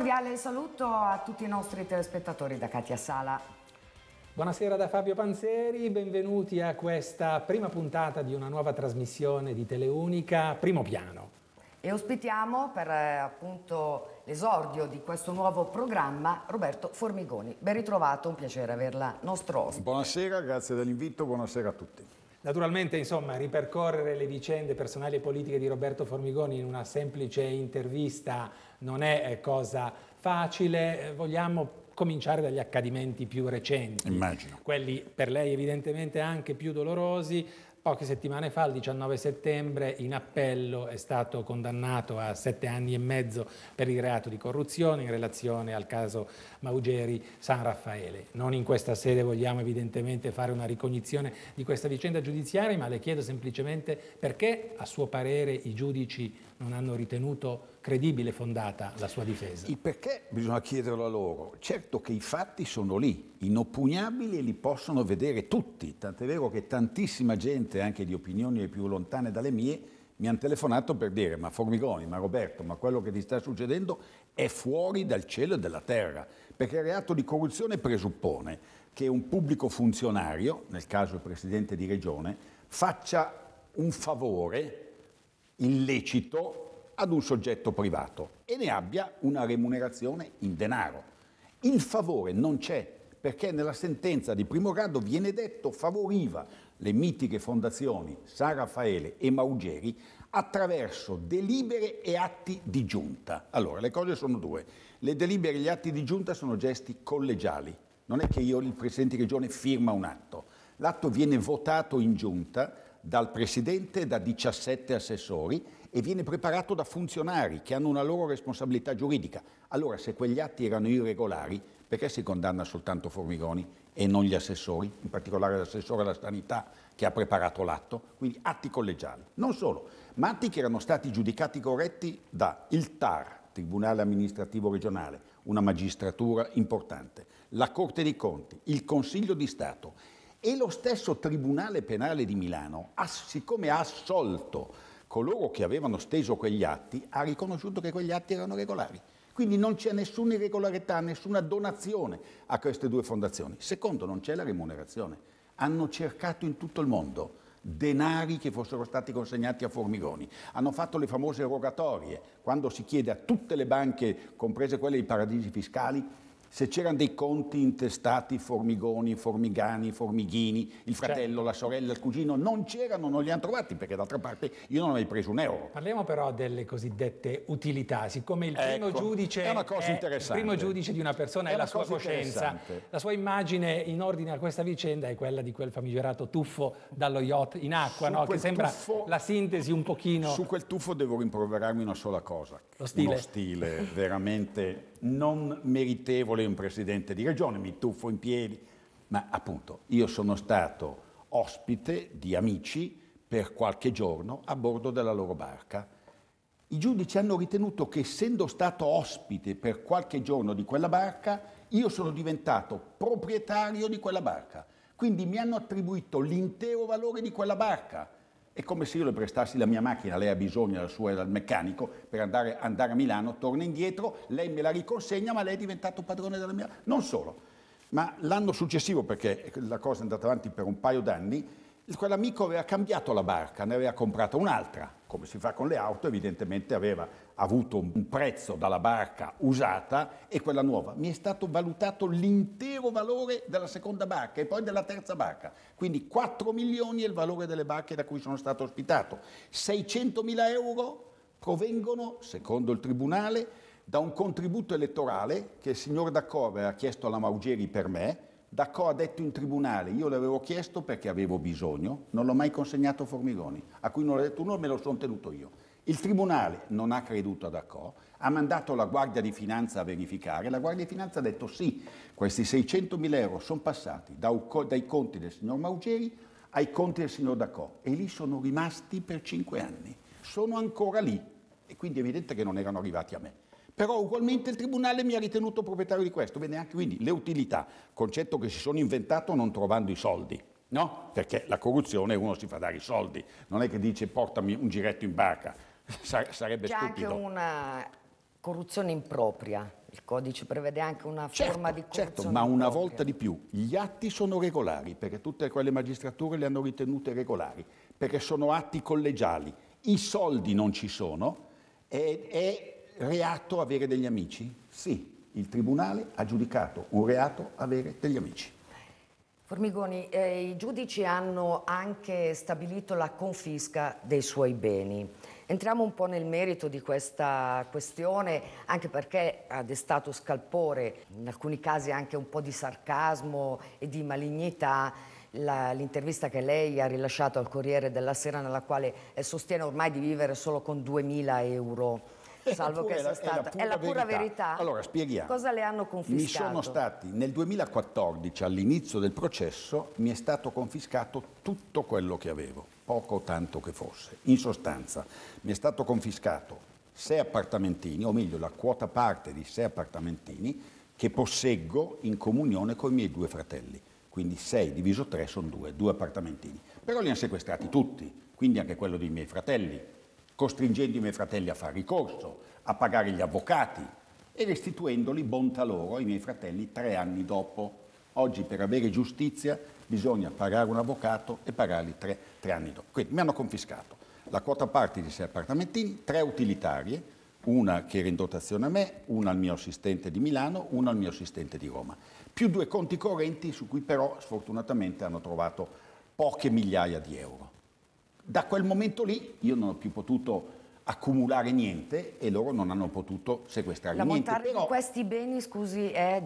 cordiale saluto a tutti i nostri telespettatori da Katia Sala. Buonasera da Fabio Panzeri, benvenuti a questa prima puntata di una nuova trasmissione di Teleunica, Primo Piano. E ospitiamo per eh, appunto l'esordio di questo nuovo programma Roberto Formigoni. Ben ritrovato, un piacere averla nostro ospite. Buonasera, grazie dell'invito, buonasera a tutti. Naturalmente, insomma, ripercorrere le vicende personali e politiche di Roberto Formigoni in una semplice intervista non è eh, cosa facile, eh, vogliamo cominciare dagli accadimenti più recenti, Immagino. quelli per lei evidentemente anche più dolorosi. Poche settimane fa, il 19 settembre, in appello è stato condannato a sette anni e mezzo per il reato di corruzione in relazione al caso Maugeri San Raffaele. Non in questa sede vogliamo evidentemente fare una ricognizione di questa vicenda giudiziaria, ma le chiedo semplicemente perché a suo parere i giudici non hanno ritenuto credibile e fondata la sua difesa. Il perché bisogna chiederlo a loro. Certo che i fatti sono lì, inoppugnabili e li possono vedere tutti, tant'è vero che tantissima gente, anche di opinioni più lontane dalle mie, mi hanno telefonato per dire ma Formigoni, ma Roberto, ma quello che ti sta succedendo è fuori dal cielo e dalla terra, perché il reato di corruzione presuppone che un pubblico funzionario, nel caso il Presidente di Regione, faccia un favore illecito ad un soggetto privato e ne abbia una remunerazione in denaro. Il favore non c'è perché nella sentenza di primo grado viene detto favoriva le mitiche fondazioni San Raffaele e Maugeri attraverso delibere e atti di giunta. Allora, le cose sono due. Le delibere e gli atti di giunta sono gesti collegiali. Non è che io, il Presidente di Regione, firma un atto. L'atto viene votato in giunta dal presidente e da 17 assessori e viene preparato da funzionari che hanno una loro responsabilità giuridica. Allora se quegli atti erano irregolari, perché si condanna soltanto Formigoni e non gli assessori, in particolare l'assessore alla sanità che ha preparato l'atto? Quindi atti collegiali. Non solo, ma atti che erano stati giudicati corretti da il TAR, Tribunale Amministrativo Regionale, una magistratura importante, la Corte dei Conti, il Consiglio di Stato e lo stesso Tribunale Penale di Milano, siccome ha assolto coloro che avevano steso quegli atti, ha riconosciuto che quegli atti erano regolari. Quindi non c'è nessuna irregolarità, nessuna donazione a queste due fondazioni. Secondo, non c'è la remunerazione. Hanno cercato in tutto il mondo denari che fossero stati consegnati a Formigoni. Hanno fatto le famose rogatorie, quando si chiede a tutte le banche, comprese quelle dei paradisi fiscali, se c'erano dei conti intestati, formigoni, formigani, formighini, il certo. fratello, certo. la sorella, il cugino, non c'erano, non li hanno trovati perché d'altra parte io non avevo preso un euro. Parliamo però delle cosiddette utilità, siccome il primo, ecco, giudice, è, è il primo giudice di una persona è, è la sua coscienza, la sua immagine in ordine a questa vicenda è quella di quel famigerato tuffo dallo yacht in acqua, no? che sembra tuffo, la sintesi un pochino... Su quel tuffo devo rimproverarmi una sola cosa, lo stile. uno stile veramente non meritevole un presidente di regione, mi tuffo in piedi, ma appunto io sono stato ospite di amici per qualche giorno a bordo della loro barca. I giudici hanno ritenuto che essendo stato ospite per qualche giorno di quella barca, io sono diventato proprietario di quella barca. Quindi mi hanno attribuito l'intero valore di quella barca è come se io le prestassi la mia macchina, lei ha bisogno della sua dal meccanico per andare, andare a Milano, torna indietro, lei me la riconsegna, ma lei è diventato padrone della mia. Non solo. Ma l'anno successivo, perché la cosa è andata avanti per un paio d'anni, quell'amico aveva cambiato la barca, ne aveva comprata un'altra come si fa con le auto, evidentemente aveva avuto un prezzo dalla barca usata e quella nuova. Mi è stato valutato l'intero valore della seconda barca e poi della terza barca, quindi 4 milioni è il valore delle barche da cui sono stato ospitato. 600 mila euro provengono, secondo il Tribunale, da un contributo elettorale che il signor D'Accorre ha chiesto alla Maugeri per me, D'Accò ha detto in tribunale, io l'avevo chiesto perché avevo bisogno, non l'ho mai consegnato a Formigoni, a cui non ho detto uno, me lo sono tenuto io. Il tribunale non ha creduto a Accò, ha mandato la Guardia di Finanza a verificare, la Guardia di Finanza ha detto sì, questi 600 mila euro sono passati dai conti del signor Maugeri ai conti del signor D'Accò e lì sono rimasti per cinque anni, sono ancora lì e quindi è evidente che non erano arrivati a me però ugualmente il Tribunale mi ha ritenuto proprietario di questo. Bene, anche quindi le utilità, concetto che si sono inventato non trovando i soldi. No? Perché la corruzione uno si fa dare i soldi, non è che dice portami un giretto in barca, sarebbe C'è stupido. C'è anche una corruzione impropria, il codice prevede anche una certo, forma di corruzione Certo, ma impropria. una volta di più, gli atti sono regolari, perché tutte quelle magistrature le hanno ritenute regolari, perché sono atti collegiali, i soldi non ci sono, e, e reato avere degli amici? Sì, il Tribunale ha giudicato un reato avere degli amici. Formigoni, eh, i giudici hanno anche stabilito la confisca dei suoi beni. Entriamo un po' nel merito di questa questione, anche perché ha destato scalpore, in alcuni casi anche un po' di sarcasmo e di malignità, l'intervista che lei ha rilasciato al Corriere della Sera, nella quale eh, sostiene ormai di vivere solo con 2.000 euro salvo che sia stata. È la pura, è la pura verità. verità. Allora, spieghiamo. Cosa le hanno confiscato? Mi sono stati, nel 2014, all'inizio del processo, mi è stato confiscato tutto quello che avevo, poco o tanto che fosse. In sostanza, mi è stato confiscato sei appartamentini, o meglio la quota parte di sei appartamentini, che posseggo in comunione con i miei due fratelli. Quindi sei diviso tre sono due, due appartamentini. Però li hanno sequestrati tutti, quindi anche quello dei miei fratelli, costringendo i miei fratelli a fare ricorso, a pagare gli avvocati e restituendoli bontà loro ai miei fratelli tre anni dopo. Oggi per avere giustizia bisogna pagare un avvocato e pagarli tre, tre anni dopo. Quindi mi hanno confiscato la quota parte di sei appartamentini, tre utilitarie, una che era in dotazione a me, una al mio assistente di Milano, una al mio assistente di Roma, più due conti correnti su cui però sfortunatamente hanno trovato poche migliaia di euro. Da quel momento lì io non ho più potuto accumulare niente e loro non hanno potuto sequestrare la niente. L'ammontare di questi beni, scusi, è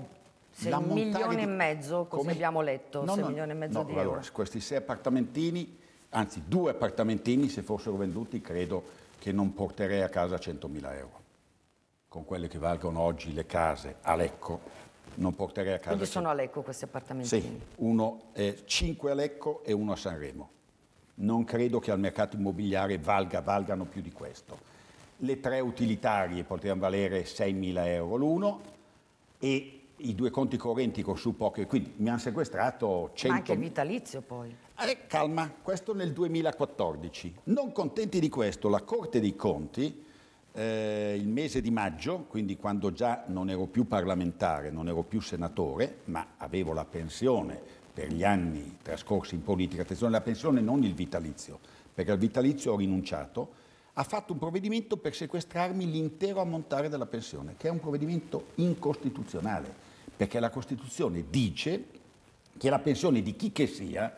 6 milioni di... e mezzo, così Come? abbiamo letto, no, no, milioni e mezzo no, di allora, euro. Questi sei appartamentini, anzi due appartamentini, se fossero venduti, credo che non porterei a casa 100.000 euro. Con quelle che valgono oggi le case a Lecco, non porterei a casa... Quindi sono a Lecco questi appartamentini? Sì, uno, è cinque a Lecco e uno a Sanremo non credo che al mercato immobiliare valga, valgano più di questo. Le tre utilitarie potevano valere 6.000 euro l'uno e i due conti correnti con su poche, quindi mi hanno sequestrato 100... Ma anche il vitalizio poi. Eh, calma, questo nel 2014. Non contenti di questo, la Corte dei Conti, eh, il mese di maggio, quindi quando già non ero più parlamentare, non ero più senatore, ma avevo la pensione per gli anni trascorsi in politica, attenzione alla pensione, non il vitalizio, perché al vitalizio ho rinunciato, ha fatto un provvedimento per sequestrarmi l'intero ammontare della pensione, che è un provvedimento incostituzionale, perché la Costituzione dice che la pensione di chi che sia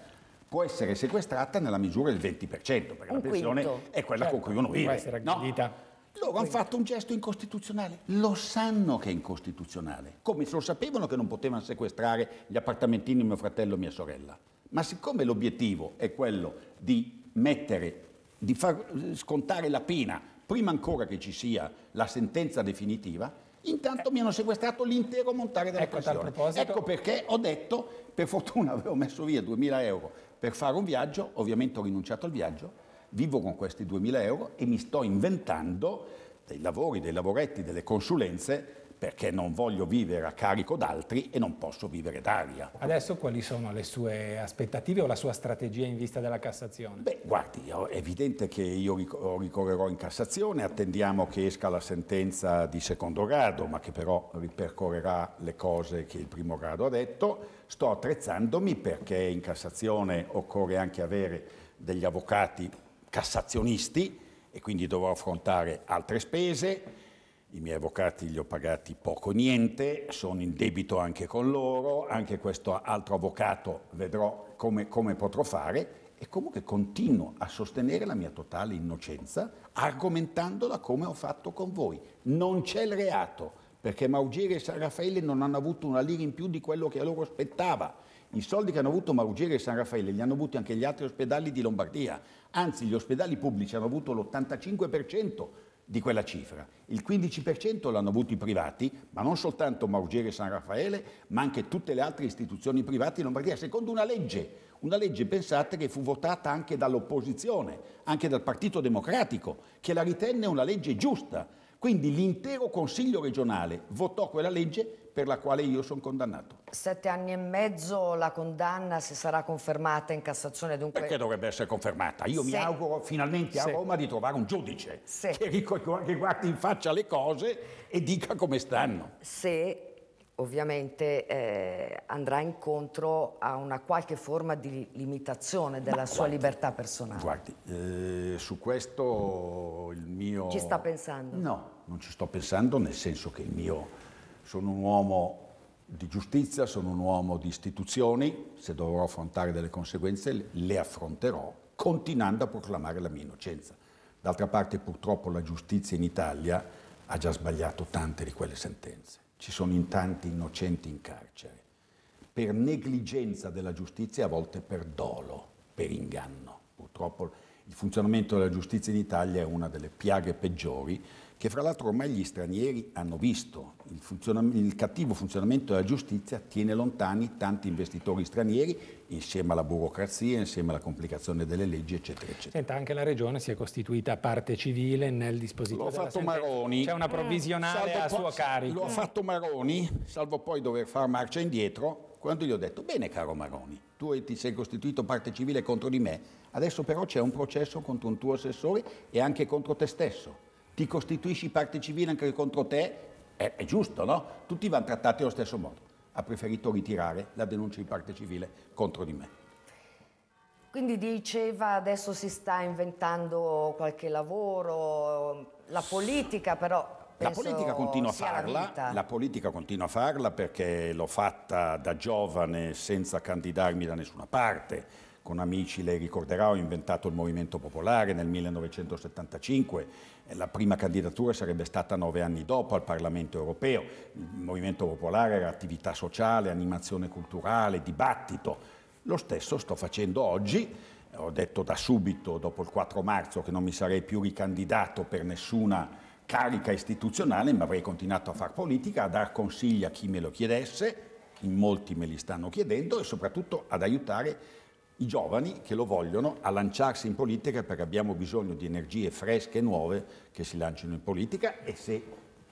può essere sequestrata nella misura del 20%, perché un la pensione quinto. è quella certo, con cui certo. uno vive. Può essere aggredita. No? Loro hanno fatto un gesto incostituzionale, lo sanno che è incostituzionale, come lo sapevano che non potevano sequestrare gli appartamentini di mio fratello e mia sorella. Ma siccome l'obiettivo è quello di mettere, di far scontare la pena prima ancora che ci sia la sentenza definitiva, intanto eh. mi hanno sequestrato l'intero montare della ecco, passione. Proposito... Ecco perché ho detto, per fortuna avevo messo via 2000 euro per fare un viaggio, ovviamente ho rinunciato al viaggio, vivo con questi 2.000 euro e mi sto inventando dei lavori, dei lavoretti, delle consulenze perché non voglio vivere a carico d'altri e non posso vivere d'aria. Adesso quali sono le sue aspettative o la sua strategia in vista della Cassazione? Beh, guardi, è evidente che io ricorrerò in Cassazione, attendiamo che esca la sentenza di secondo grado, ma che però ripercorrerà le cose che il primo grado ha detto. Sto attrezzandomi perché in Cassazione occorre anche avere degli avvocati cassazionisti e quindi dovrò affrontare altre spese, i miei avvocati li ho pagati poco o niente, sono in debito anche con loro, anche questo altro avvocato vedrò come, come potrò fare e comunque continuo a sostenere la mia totale innocenza argomentandola come ho fatto con voi. Non c'è il reato perché Maugeri e San Raffaele non hanno avuto una lira in più di quello che a loro spettava i soldi che hanno avuto Marugeri e San Raffaele li hanno avuti anche gli altri ospedali di Lombardia, anzi gli ospedali pubblici hanno avuto l'85% di quella cifra. Il 15% l'hanno avuto i privati, ma non soltanto Marugeri e San Raffaele, ma anche tutte le altre istituzioni private di Lombardia, secondo una legge, una legge pensate che fu votata anche dall'opposizione, anche dal Partito Democratico, che la ritenne una legge giusta. Quindi l'intero Consiglio regionale votò quella legge per la quale io sono condannato. Sette anni e mezzo la condanna se sarà confermata in Cassazione dunque... Perché dovrebbe essere confermata? Io sì. mi auguro finalmente a Roma di trovare un giudice sì. che, che guardi in faccia le cose e dica come stanno. Se ovviamente eh, andrà incontro a una qualche forma di limitazione della Ma sua guardi, libertà personale. Guardi, eh, su questo il mio... Ci sta pensando? No, non ci sto pensando nel senso che il mio sono un uomo di giustizia, sono un uomo di istituzioni, se dovrò affrontare delle conseguenze le affronterò, continuando a proclamare la mia innocenza. D'altra parte purtroppo la giustizia in Italia ha già sbagliato tante di quelle sentenze. Ci sono in tanti innocenti in carcere, per negligenza della giustizia, a volte per dolo, per inganno. Purtroppo il funzionamento della giustizia in Italia è una delle piaghe peggiori che fra l'altro ormai gli stranieri hanno visto. Il, funzionam- il cattivo funzionamento della giustizia tiene lontani tanti investitori stranieri insieme alla burocrazia, insieme alla complicazione delle leggi, eccetera, eccetera. Senta, anche la regione si è costituita parte civile nel dispositivo. L'ha fatto Maroni. C'è una provvisionale eh, a suo carico. L'ho fatto Maroni, salvo poi dover far marcia indietro, quando gli ho detto, bene caro Maroni, tu ti sei costituito parte civile contro di me, adesso però c'è un processo contro un tuo assessore e anche contro te stesso ti costituisci parte civile anche contro te, è, è giusto, no? Tutti vanno trattati allo stesso modo. Ha preferito ritirare la denuncia di parte civile contro di me. Quindi diceva adesso si sta inventando qualche lavoro, la politica però... La politica continua a farla, la, la politica continua a farla perché l'ho fatta da giovane senza candidarmi da nessuna parte, con amici, lei ricorderà, ho inventato il Movimento Popolare nel 1975 la prima candidatura sarebbe stata nove anni dopo al Parlamento europeo. Il Movimento Popolare era attività sociale, animazione culturale, dibattito. Lo stesso sto facendo oggi. Ho detto da subito, dopo il 4 marzo, che non mi sarei più ricandidato per nessuna carica istituzionale, ma avrei continuato a far politica, a dar consigli a chi me lo chiedesse, in molti me li stanno chiedendo, e soprattutto ad aiutare i giovani che lo vogliono a lanciarsi in politica perché abbiamo bisogno di energie fresche e nuove che si lanciano in politica e se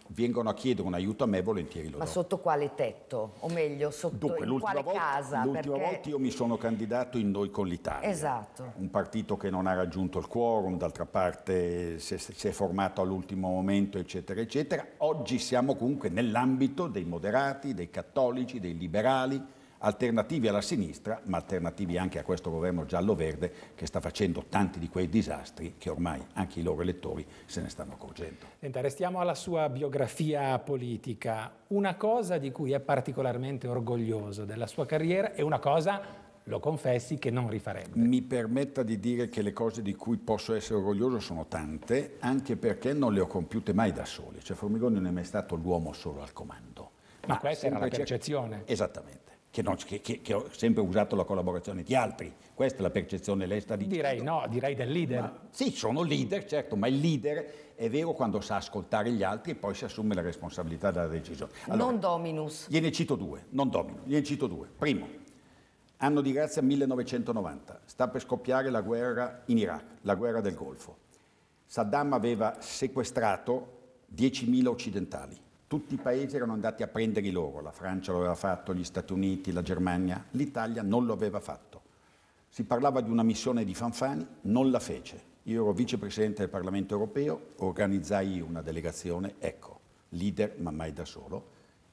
vengono a chiedere un aiuto a me volentieri lo Ma do. Ma sotto quale tetto? O meglio, sotto Dunque, quale volta, casa? L'ultima perché... volta io mi sono candidato in Noi con l'Italia. Esatto. Un partito che non ha raggiunto il quorum, d'altra parte si è, formato all'ultimo momento, eccetera, eccetera. Oggi siamo comunque nell'ambito dei moderati, dei cattolici, dei liberali, alternativi alla sinistra, ma alternativi anche a questo governo giallo-verde che sta facendo tanti di quei disastri che ormai anche i loro elettori se ne stanno accorgendo. Senta, restiamo alla sua biografia politica. Una cosa di cui è particolarmente orgoglioso della sua carriera è una cosa lo confessi che non rifarebbe. Mi permetta di dire che le cose di cui posso essere orgoglioso sono tante, anche perché non le ho compiute mai da soli. Cioè Formigoni non è mai stato l'uomo solo al comando. Ma, ma questa era la percezione. Esattamente che, non, che, che, ho sempre usato la collaborazione di altri. Questa è la percezione, lei sta dicendo. Direi no, direi del leader. Ma, sì, sono leader, certo, ma il leader è vero quando sa ascoltare gli altri e poi si assume la responsabilità della decisione. Allora, non dominus. Gliene cito due, non dominus, gliene cito due. Primo, anno di grazia 1990, sta per scoppiare la guerra in Iraq, la guerra del Golfo. Saddam aveva sequestrato 10.000 occidentali tutti i paesi erano andati a prendere i loro, la Francia lo aveva fatto, gli Stati Uniti, la Germania, l'Italia non lo aveva fatto. Si parlava di una missione di Fanfani, non la fece. Io ero vicepresidente del Parlamento europeo, organizzai una delegazione, ecco, leader ma mai da solo,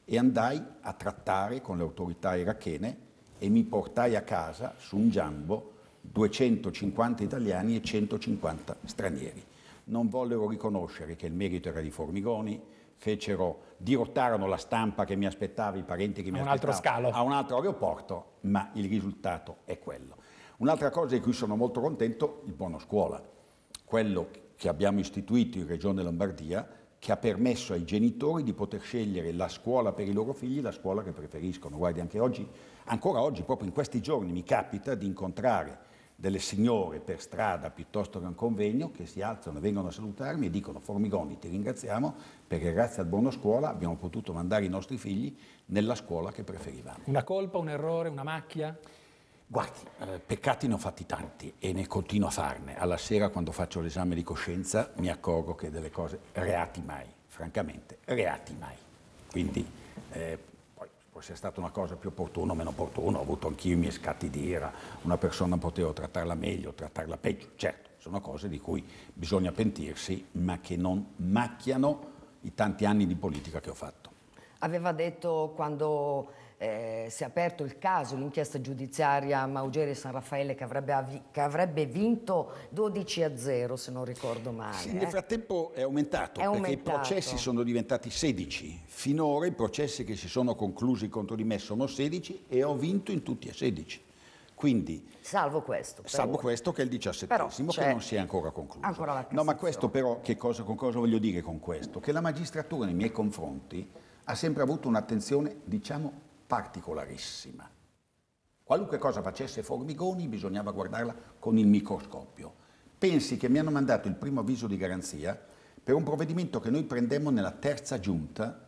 e andai a trattare con le autorità irachene e mi portai a casa su un giambo 250 italiani e 150 stranieri. Non vollero riconoscere che il merito era di Formigoni, fecero, dirottarono la stampa che mi aspettava, i parenti che mi aspettavano a un altro aeroporto, ma il risultato è quello. Un'altra cosa di cui sono molto contento, il buono scuola, quello che abbiamo istituito in Regione Lombardia, che ha permesso ai genitori di poter scegliere la scuola per i loro figli, la scuola che preferiscono. Guardi, anche oggi, ancora oggi, proprio in questi giorni, mi capita di incontrare delle signore per strada piuttosto che un convegno che si alzano e vengono a salutarmi e dicono Formigoni ti ringraziamo perché grazie al buono scuola abbiamo potuto mandare i nostri figli nella scuola che preferivamo. Una colpa, un errore, una macchia? Guardi, eh, peccati ne ho fatti tanti e ne continuo a farne. Alla sera quando faccio l'esame di coscienza mi accorgo che delle cose reati mai, francamente, reati mai. Quindi eh, poi ecco, se è stata una cosa più opportuna o meno opportuna, ho avuto anch'io i miei scatti di ira, una persona potevo trattarla meglio, trattarla peggio, certo, sono cose di cui bisogna pentirsi, ma che non macchiano i tanti anni di politica che ho fatto. Aveva detto quando eh, si è aperto il caso, l'inchiesta giudiziaria Maugeri e San Raffaele che avrebbe, che avrebbe, vinto 12 a 0 se non ricordo male. Sì, eh. nel frattempo è aumentato è perché i processi sono diventati 16, finora i processi che si sono conclusi contro di me sono 16 e ho vinto in tutti e 16. Quindi, salvo questo, salvo questo che è il diciassettesimo che non si è ancora concluso. Ancora no, ma questo però, che cosa, con cosa voglio dire con questo? Che la magistratura nei miei confronti ha sempre avuto un'attenzione, diciamo, particolarissima. Qualunque cosa facesse Formigoni bisognava guardarla con il microscopio. Pensi che mi hanno mandato il primo avviso di garanzia per un provvedimento che noi prendemmo nella terza giunta,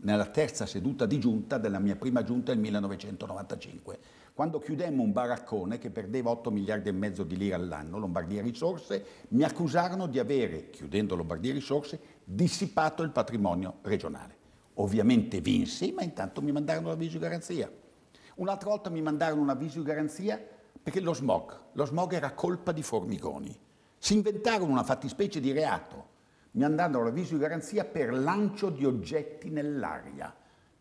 nella terza seduta di giunta della mia prima giunta del 1995, quando chiudemmo un baraccone che perdeva 8 miliardi e mezzo di lire all'anno, Lombardia Risorse, mi accusarono di avere, chiudendo Lombardia Risorse, dissipato il patrimonio regionale. Ovviamente vinsi, ma intanto mi mandarono l'avviso di garanzia. Un'altra volta mi mandarono un avviso di garanzia perché lo smog, lo smog era colpa di Formigoni. Si inventarono una fattispecie di reato, mi mandarono l'avviso di garanzia per lancio di oggetti nell'aria.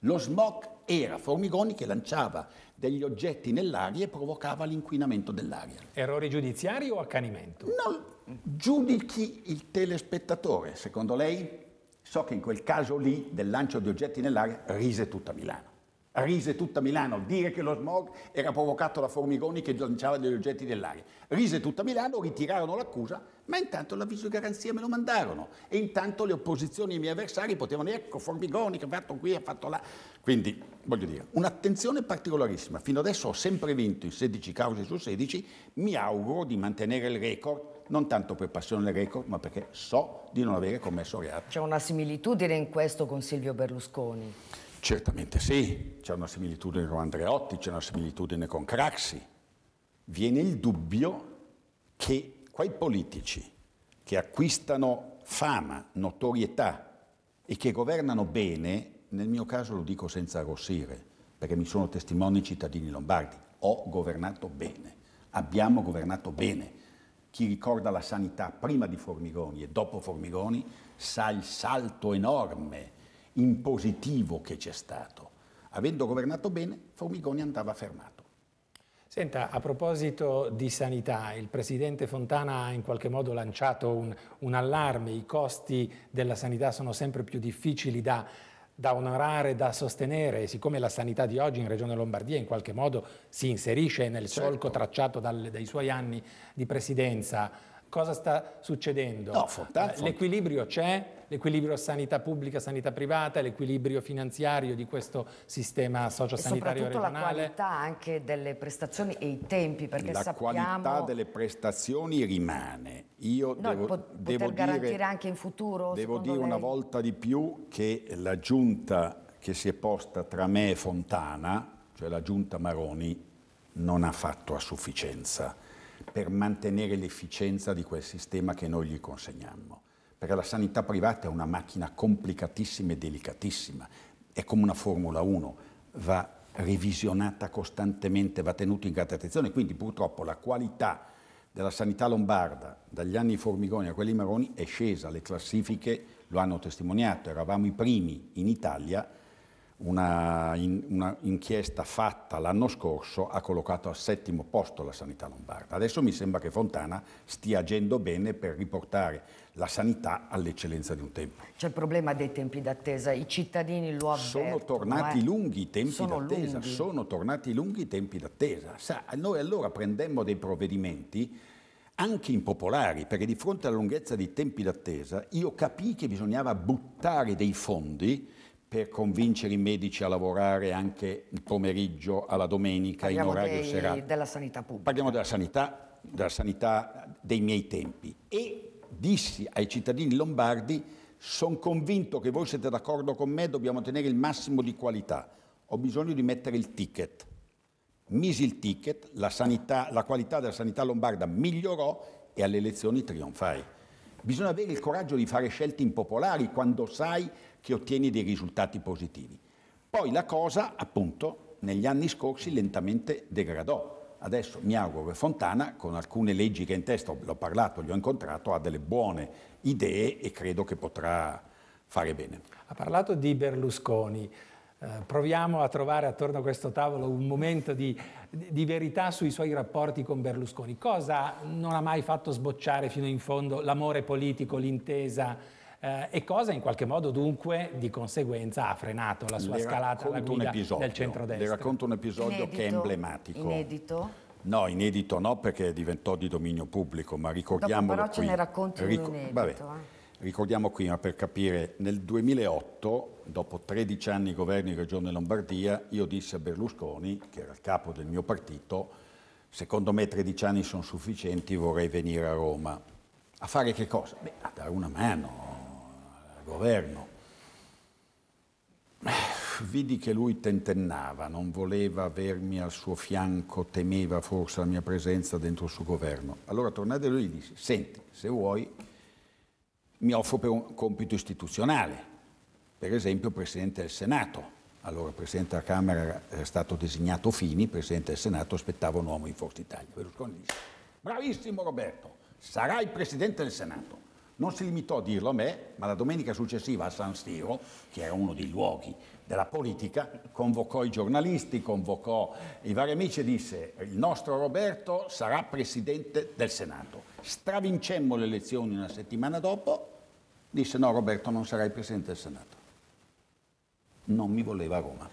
Lo smog era Formigoni che lanciava degli oggetti nell'aria e provocava l'inquinamento dell'aria. Errori giudiziari o accanimento? No, giudichi il telespettatore, secondo lei? So che in quel caso lì del lancio di oggetti nell'aria rise tutta Milano. Rise tutta Milano, dire che lo smog era provocato da Formigoni che lanciava degli oggetti nell'aria. Rise tutta Milano, ritirarono l'accusa, ma intanto l'avviso di garanzia me lo mandarono e intanto le opposizioni e i miei avversari potevano dire ecco Formigoni che ha fatto qui, ha fatto là. Quindi, voglio dire, un'attenzione particolarissima. Fino adesso ho sempre vinto in 16 cause su 16, mi auguro di mantenere il record non tanto per passione record, ma perché so di non avere commesso reato. C'è una similitudine in questo con Silvio Berlusconi? Certamente sì, c'è una similitudine con Andreotti, c'è una similitudine con Craxi. Viene il dubbio che quei politici che acquistano fama, notorietà e che governano bene, nel mio caso lo dico senza arrossire, perché mi sono testimoni cittadini lombardi, ho governato bene, abbiamo governato bene chi ricorda la sanità prima di Formigoni e dopo Formigoni sa il salto enorme in positivo che c'è stato. Avendo governato bene, Formigoni andava fermato. Senta, a proposito di sanità, il Presidente Fontana ha in qualche modo lanciato un, un allarme, i costi della sanità sono sempre più difficili da da onorare, da sostenere, siccome la sanità di oggi in Regione Lombardia in qualche modo si inserisce nel solco certo. tracciato dal, dai suoi anni di presidenza, cosa sta succedendo. No, eh, l'equilibrio c'è, l'equilibrio sanità pubblica, sanità privata, l'equilibrio finanziario di questo sistema sociosanitario e soprattutto regionale. la qualità anche delle prestazioni e i tempi, perché la sappiamo... qualità delle prestazioni rimane. Io no, devo, pot- devo garantire dire, anche in futuro, Devo dire lei... una volta di più che la giunta che si è posta tra me e Fontana, cioè la giunta Maroni, non ha fatto a sufficienza per mantenere l'efficienza di quel sistema che noi gli consegnammo. Perché la sanità privata è una macchina complicatissima e delicatissima, è come una Formula 1, va revisionata costantemente, va tenuta in grande attenzione, quindi purtroppo la qualità della sanità lombarda dagli anni Formigoni a quelli Maroni è scesa, le classifiche lo hanno testimoniato, eravamo i primi in Italia una, in, una, inchiesta fatta l'anno scorso ha collocato al settimo posto la sanità lombarda. Adesso mi sembra che Fontana stia agendo bene per riportare la sanità all'eccellenza di un tempo. C'è il problema dei tempi d'attesa, i cittadini lo avvertono. Sono eh. tornati lunghi i tempi d'attesa, sono tornati lunghi i tempi d'attesa. noi allora prendemmo dei provvedimenti anche impopolari, perché di fronte alla lunghezza dei tempi d'attesa io capii che bisognava buttare dei fondi per convincere i medici a lavorare anche il pomeriggio alla domenica Parliamo in orario dei, serale. della sanità pubblica. Parliamo della sanità, della sanità dei miei tempi e dissi ai cittadini lombardi sono convinto che voi siete d'accordo con me, dobbiamo tenere il massimo di qualità, ho bisogno di mettere il ticket. Misi il ticket, la, sanità, la qualità della sanità lombarda migliorò e alle elezioni trionfai. Bisogna avere il coraggio di fare scelte impopolari quando sai che ottieni dei risultati positivi. Poi la cosa, appunto, negli anni scorsi lentamente degradò. Adesso mi auguro che Fontana, con alcune leggi che in testa l'ho parlato, gli ho incontrato, ha delle buone idee e credo che potrà fare bene. Ha parlato di Berlusconi. Eh, proviamo a trovare attorno a questo tavolo un momento di, di verità sui suoi rapporti con Berlusconi. Cosa non ha mai fatto sbocciare fino in fondo l'amore politico, l'intesa? eh, e cosa in qualche modo dunque di conseguenza ha frenato la sua Le scalata alla guida episodio, del centrodestra. Le racconto un episodio inedito, che è emblematico. Inedito? No, inedito no perché diventò di dominio pubblico, ma ricordiamo Dopo però ce ne racconti Rico- inedito. Vabbè. Eh. Ricordiamo qui, ma per capire, nel 2008, dopo 13 anni di governo in Regione Lombardia, io dissi a Berlusconi, che era il capo del mio partito, secondo me 13 anni sono sufficienti, vorrei venire a Roma. A fare che cosa? Beh, a dare una mano, governo. Eh, vidi che lui tentennava, non voleva avermi al suo fianco, temeva forse la mia presenza dentro il suo governo. Allora tornai da lui e gli dissi, senti, se vuoi mi offro per un compito istituzionale, per esempio Presidente del Senato. Allora Presidente della Camera era eh, stato designato Fini, Presidente del Senato aspettava un uomo in Forza Italia. Berlusconi disse, bravissimo Roberto, sarai Presidente del Senato. Non si limitò a dirlo a me, ma la domenica successiva a San Stiro, che era uno dei luoghi della politica, convocò i giornalisti, convocò i vari amici e disse il nostro Roberto sarà presidente del Senato. Stravincemmo le elezioni una settimana dopo, disse no Roberto non sarai presidente del Senato. Non mi voleva a Roma.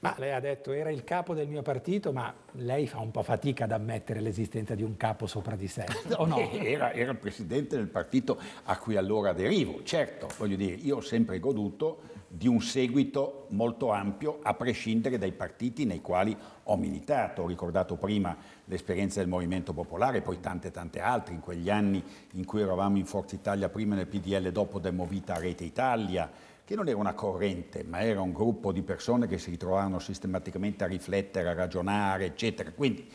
Ma lei ha detto era il capo del mio partito, ma lei fa un po' fatica ad ammettere l'esistenza di un capo sopra di sé, o no? Era, era il presidente del partito a cui allora aderivo, certo, voglio dire, io ho sempre goduto di un seguito molto ampio a prescindere dai partiti nei quali ho militato. Ho ricordato prima l'esperienza del Movimento Popolare, poi tante tante altre, in quegli anni in cui eravamo in Forza Italia prima nel PDL, dopo Demovita Rete Italia, che non era una corrente, ma era un gruppo di persone che si ritrovavano sistematicamente a riflettere, a ragionare, eccetera. Quindi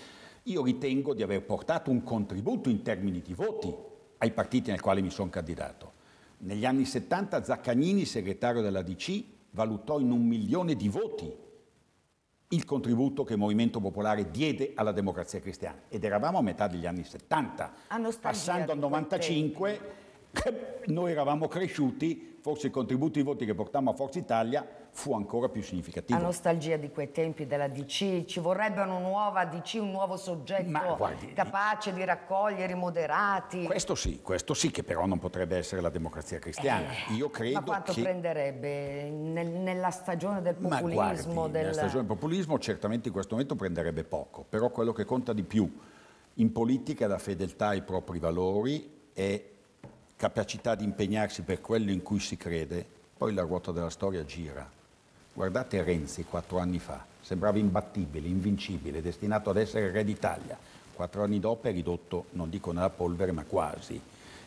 io ritengo di aver portato un contributo in termini di voti ai partiti nel quale mi sono candidato. Negli anni 70 Zaccagnini, segretario della DC, valutò in un milione di voti il contributo che il Movimento Popolare diede alla democrazia cristiana. Ed eravamo a metà degli anni 70. Passando al 95, noi eravamo cresciuti forse il contributo di voti che portammo a Forza Italia fu ancora più significativo. La nostalgia di quei tempi della DC, ci vorrebbe una nuova DC, un nuovo soggetto Ma, guardi, capace di raccogliere i moderati. Questo sì, questo sì che però non potrebbe essere la democrazia cristiana. Eh, Io credo ma quanto che... prenderebbe nel, nella stagione del populismo? Ma guardi, del... Nella stagione del populismo certamente in questo momento prenderebbe poco, però quello che conta di più in politica è la fedeltà ai propri valori e capacità di impegnarsi per quello in cui si crede, poi la ruota della storia gira. Guardate Renzi quattro anni fa, sembrava imbattibile, invincibile, destinato ad essere re d'Italia. Quattro anni dopo è ridotto, non dico nella polvere, ma quasi.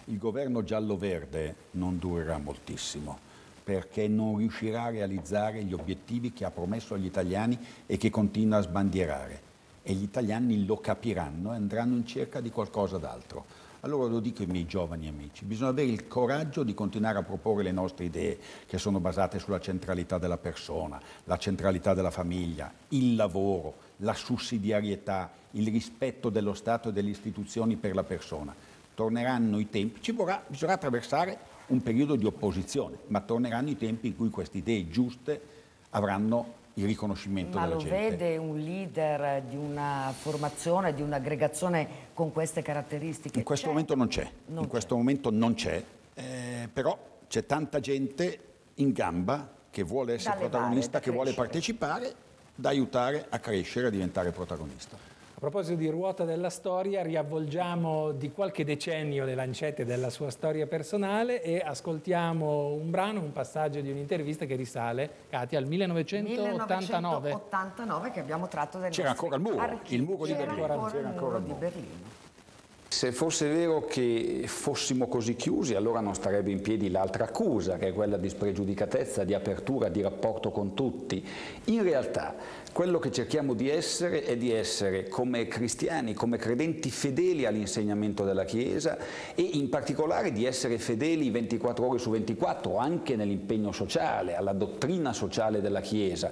Il governo giallo-verde non durerà moltissimo perché non riuscirà a realizzare gli obiettivi che ha promesso agli italiani e che continua a sbandierare. E gli italiani lo capiranno e andranno in cerca di qualcosa d'altro. Allora lo dico ai miei giovani amici, bisogna avere il coraggio di continuare a proporre le nostre idee che sono basate sulla centralità della persona, la centralità della famiglia, il lavoro, la sussidiarietà, il rispetto dello Stato e delle istituzioni per la persona. Torneranno i tempi, ci vorrà, bisognerà attraversare un periodo di opposizione, ma torneranno i tempi in cui queste idee giuste avranno il riconoscimento Ma della gente. Ma lo vede un leader di una formazione, di un'aggregazione con queste caratteristiche? In questo momento non c'è, in questo momento non c'è, eh, però c'è tanta gente in gamba che vuole essere Dalle protagonista, che crescere. vuole partecipare, da aiutare a crescere, a diventare protagonista proposito di ruota della storia, riavvolgiamo di qualche decennio le lancette della sua storia personale e ascoltiamo un brano, un passaggio di un'intervista che risale, Katia, al 1989. 1989 che abbiamo tratto dal C'era ancora il muro, archivio. il muro di Berlino. C'era ancora il muro di Berlino. Se fosse vero che fossimo così chiusi, allora non starebbe in piedi l'altra accusa, che è quella di spregiudicatezza, di apertura, di rapporto con tutti. In realtà quello che cerchiamo di essere è di essere come cristiani, come credenti fedeli all'insegnamento della Chiesa e in particolare di essere fedeli 24 ore su 24 anche nell'impegno sociale, alla dottrina sociale della Chiesa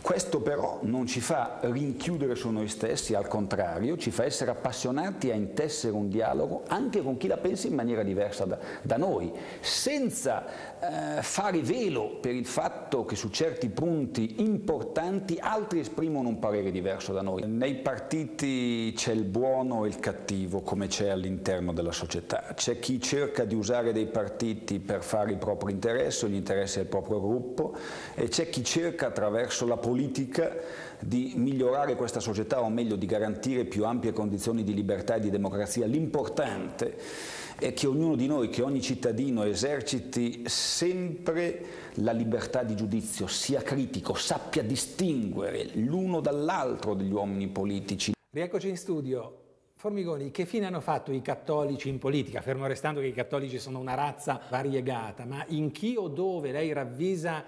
questo però non ci fa rinchiudere su noi stessi, al contrario, ci fa essere appassionati a intessere un dialogo anche con chi la pensa in maniera diversa da, da noi, senza eh, fare velo per il fatto che su certi punti importanti altri esprimono un parere diverso da noi. Nei partiti c'è il buono e il cattivo come c'è all'interno della società, c'è chi cerca di usare dei partiti per fare il proprio interesse, gli interessi del proprio gruppo e c'è chi cerca attraverso la politica politica di migliorare questa società o meglio di garantire più ampie condizioni di libertà e di democrazia. L'importante è che ognuno di noi, che ogni cittadino eserciti sempre la libertà di giudizio, sia critico, sappia distinguere l'uno dall'altro degli uomini politici. Rieccoci in studio. Formigoni, che fine hanno fatto i cattolici in politica? Fermo restando che i cattolici sono una razza variegata, ma in chi o dove lei ravvisa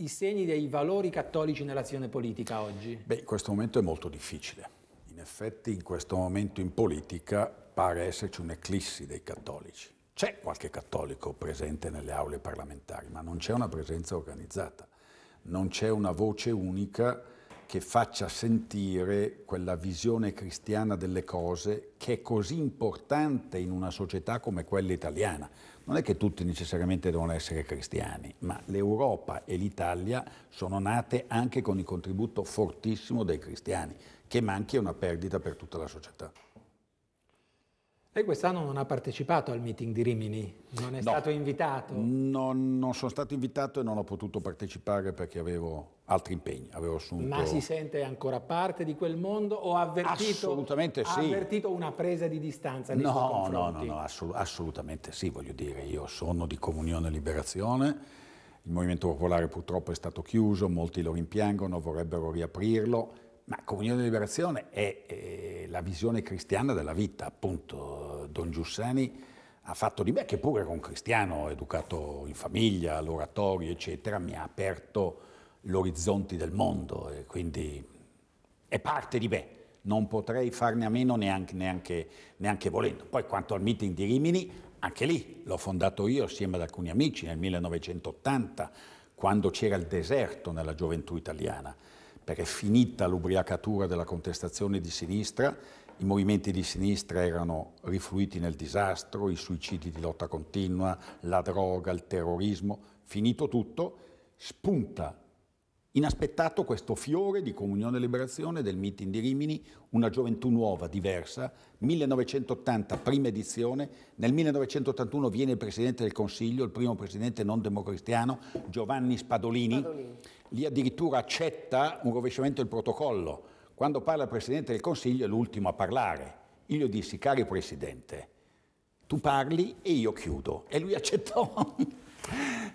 i segni dei valori cattolici nell'azione politica oggi? Beh, in questo momento è molto difficile. In effetti in questo momento in politica pare esserci un'eclissi dei cattolici. C'è qualche cattolico presente nelle aule parlamentari, ma non c'è una presenza organizzata, non c'è una voce unica che faccia sentire quella visione cristiana delle cose che è così importante in una società come quella italiana non è che tutti necessariamente devono essere cristiani, ma l'Europa e l'Italia sono nate anche con il contributo fortissimo dei cristiani, che manchi è una perdita per tutta la società. Lei quest'anno non ha partecipato al meeting di Rimini, non è no, stato invitato? Non, non, sono stato invitato e non ho potuto partecipare perché avevo altri impegni, avevo assunto... Ma si sente ancora parte di quel mondo o ha avvertito, assolutamente ha avvertito una presa di distanza no, No, no, no, assol assolutamente sì, voglio dire, io sono di Comunione e Liberazione, il Movimento Popolare purtroppo è stato chiuso, molti lo rimpiangono, vorrebbero riaprirlo, ma Comunione di Liberazione è eh, la visione cristiana della vita, appunto. Don Giussani ha fatto di me, che pure era un cristiano, educato in famiglia, all'oratorio, eccetera, mi ha aperto l'orizzonte del mondo e quindi è parte di me. Non potrei farne a meno neanche, neanche, neanche volendo. Poi quanto al meeting di Rimini, anche lì l'ho fondato io assieme ad alcuni amici nel 1980, quando c'era il deserto nella gioventù italiana perché è finita l'ubriacatura della contestazione di sinistra, i movimenti di sinistra erano rifluiti nel disastro, i suicidi di lotta continua, la droga, il terrorismo, finito tutto, spunta inaspettato questo fiore di comunione e liberazione del meeting di Rimini, una gioventù nuova, diversa, 1980, prima edizione, nel 1981 viene il Presidente del Consiglio, il primo Presidente non democristiano, Giovanni Spadolini. Spadolini lì addirittura accetta un rovesciamento del protocollo. Quando parla il Presidente del Consiglio è l'ultimo a parlare. Io gli dissi, caro Presidente, tu parli e io chiudo. E lui accettò.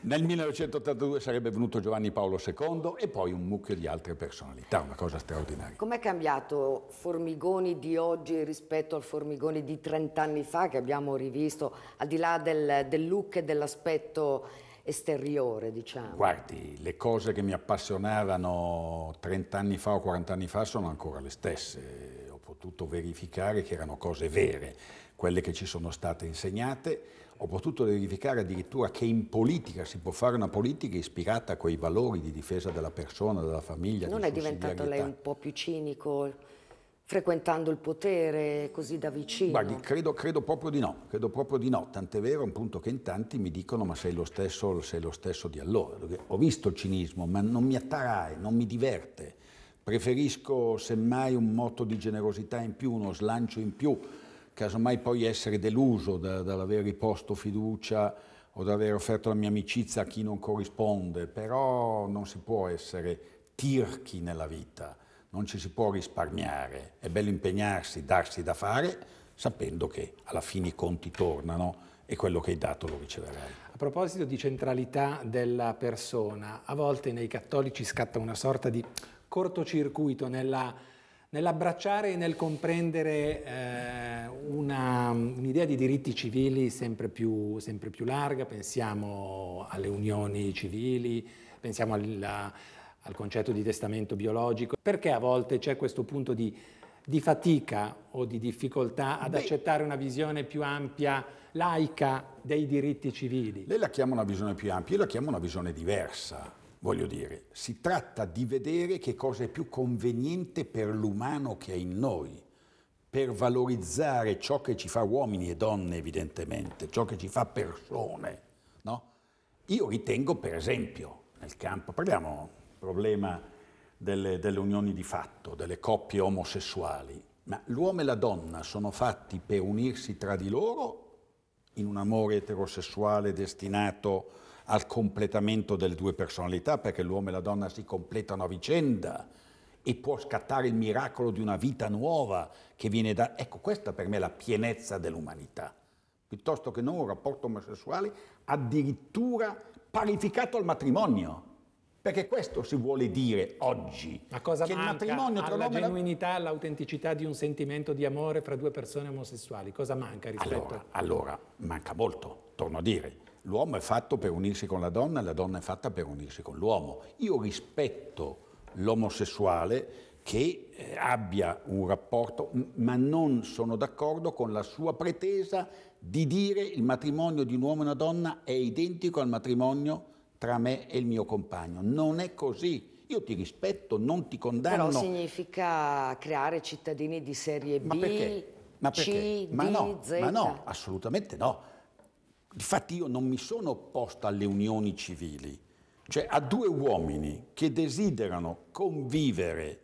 Nel 1982 sarebbe venuto Giovanni Paolo II e poi un mucchio di altre personalità, una cosa straordinaria. Com'è cambiato Formigoni di oggi rispetto al Formigoni di 30 anni fa che abbiamo rivisto, al di là del, del look e dell'aspetto esteriore, diciamo. Guardi, le cose che mi appassionavano 30 anni fa o 40 anni fa sono ancora le stesse. Ho potuto verificare che erano cose vere, quelle che ci sono state insegnate. Ho potuto verificare addirittura che in politica si può fare una politica ispirata a quei valori di difesa della persona, della famiglia. Non è diventato lei un po' più cinico? frequentando il potere così da vicino? Guardi, credo, credo, proprio di no, credo proprio di no, tant'è vero appunto che in tanti mi dicono ma sei lo stesso, sei lo stesso di allora, ho visto il cinismo ma non mi attrae, non mi diverte, preferisco semmai un moto di generosità in più, uno slancio in più, casomai poi essere deluso da, dall'aver riposto fiducia o dall'aver offerto la mia amicizia a chi non corrisponde, però non si può essere tirchi nella vita non ci si può risparmiare, è bello impegnarsi, darsi da fare, sapendo che alla fine i conti tornano e quello che hai dato lo riceverai. A proposito di centralità della persona, a volte nei cattolici scatta una sorta di cortocircuito nella, nell'abbracciare e nel comprendere eh, una, un'idea di diritti civili sempre più, sempre più larga, pensiamo alle unioni civili, pensiamo alla al concetto di testamento biologico? Perché a volte c'è questo punto di, di fatica o di difficoltà ad Beh, accettare una visione più ampia, laica, dei diritti civili? Lei la chiama una visione più ampia, io la chiamo una visione diversa. Voglio dire, si tratta di vedere che cosa è più conveniente per l'umano che è in noi, per valorizzare ciò che ci fa uomini e donne, evidentemente, ciò che ci fa persone. No? Io ritengo, per esempio, nel campo, parliamo problema delle, delle unioni di fatto, delle coppie omosessuali, ma l'uomo e la donna sono fatti per unirsi tra di loro in un amore eterosessuale destinato al completamento delle due personalità, perché l'uomo e la donna si completano a vicenda e può scattare il miracolo di una vita nuova che viene da... Ecco, questa per me è la pienezza dell'umanità, piuttosto che non un rapporto omosessuale addirittura parificato al matrimonio. Perché questo si vuole dire oggi. Ma cosa che manca il matrimonio alla fenomeno... genuinità, all'autenticità di un sentimento di amore fra due persone omosessuali? Cosa manca rispetto allora, Allora, manca molto, torno a dire. L'uomo è fatto per unirsi con la donna, e la donna è fatta per unirsi con l'uomo. Io rispetto l'omosessuale che eh, abbia un rapporto, ma non sono d'accordo con la sua pretesa di dire il matrimonio di un uomo e una donna è identico al matrimonio tra me e il mio compagno. Non è così. Io ti rispetto, non ti condanno. Però significa creare cittadini di serie B, ma perché? Ma perché? C, ma D, no, Z. Ma no, assolutamente no. Infatti io non mi sono opposto alle unioni civili. Cioè a due uomini che desiderano convivere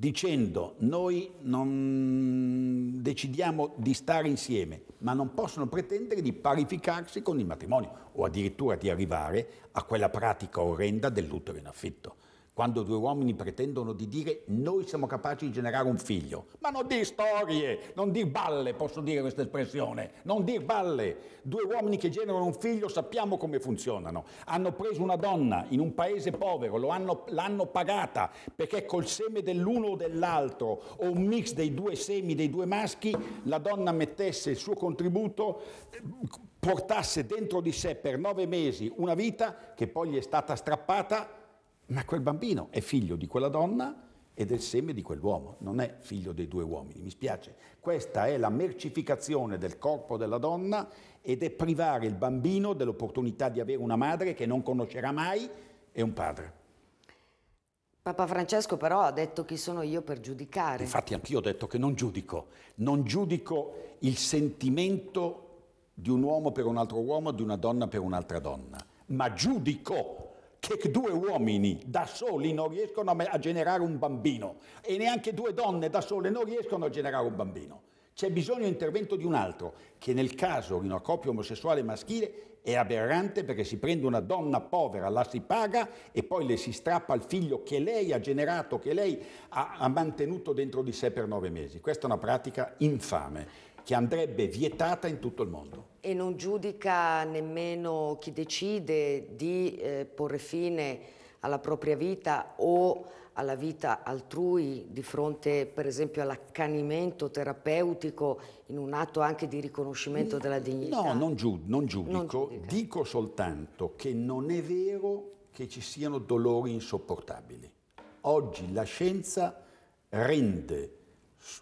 dicendo noi non decidiamo di stare insieme, ma non possono pretendere di parificarsi con il matrimonio o addirittura di arrivare a quella pratica orrenda del lutto in affitto quando due uomini pretendono di dire noi siamo capaci di generare un figlio. Ma non di storie, non di balle, posso dire questa espressione, non di balle. Due uomini che generano un figlio sappiamo come funzionano. Hanno preso una donna in un paese povero, hanno, l'hanno pagata perché col seme dell'uno o dell'altro o un mix dei due semi dei due maschi la donna mettesse il suo contributo portasse dentro di sé per nove mesi una vita che poi gli è stata strappata ma quel bambino è figlio di quella donna e del seme di quell'uomo, non è figlio dei due uomini, mi spiace. Questa è la mercificazione del corpo della donna ed è privare il bambino dell'opportunità di avere una madre che non conoscerà mai e un padre. Papa Francesco però ha detto chi sono io per giudicare. Infatti anch'io ho detto che non giudico, non giudico il sentimento di un uomo per un altro uomo, di una donna per un'altra donna, ma giudico che due uomini da soli non riescono a generare un bambino e neanche due donne da sole non riescono a generare un bambino. C'è bisogno di intervento di un altro, che nel caso di una coppia omosessuale maschile è aberrante perché si prende una donna povera, la si paga e poi le si strappa il figlio che lei ha generato, che lei ha, ha mantenuto dentro di sé per nove mesi. Questa è una pratica infame che andrebbe vietata in tutto il mondo. E non giudica nemmeno chi decide di eh, porre fine alla propria vita o alla vita altrui di fronte per esempio all'accanimento terapeutico in un atto anche di riconoscimento no, della dignità? No, non, giu non giudico, non dico soltanto che non è vero che ci siano dolori insopportabili. Oggi la scienza rende